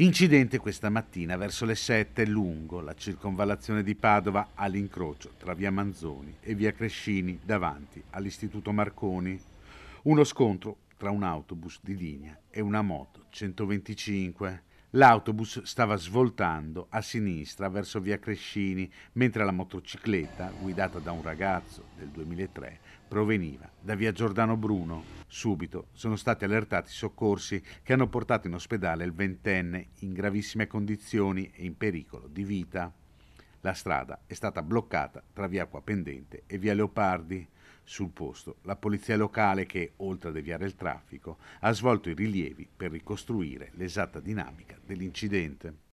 Incidente questa mattina verso le 7 lungo la circonvallazione di Padova all'incrocio tra via Manzoni e via Crescini davanti all'Istituto Marconi. Uno scontro tra un autobus di linea e una moto 125. L'autobus stava svoltando a sinistra verso via Crescini, mentre la motocicletta, guidata da un ragazzo del 2003, proveniva da via Giordano Bruno. Subito sono stati allertati i soccorsi che hanno portato in ospedale il ventenne in gravissime condizioni e in pericolo di vita. La strada è stata bloccata tra via Acqua Pendente e via Leopardi. Sul posto la polizia locale che, oltre a deviare il traffico, ha svolto i rilievi per ricostruire l'esatta dinamica dell'incidente.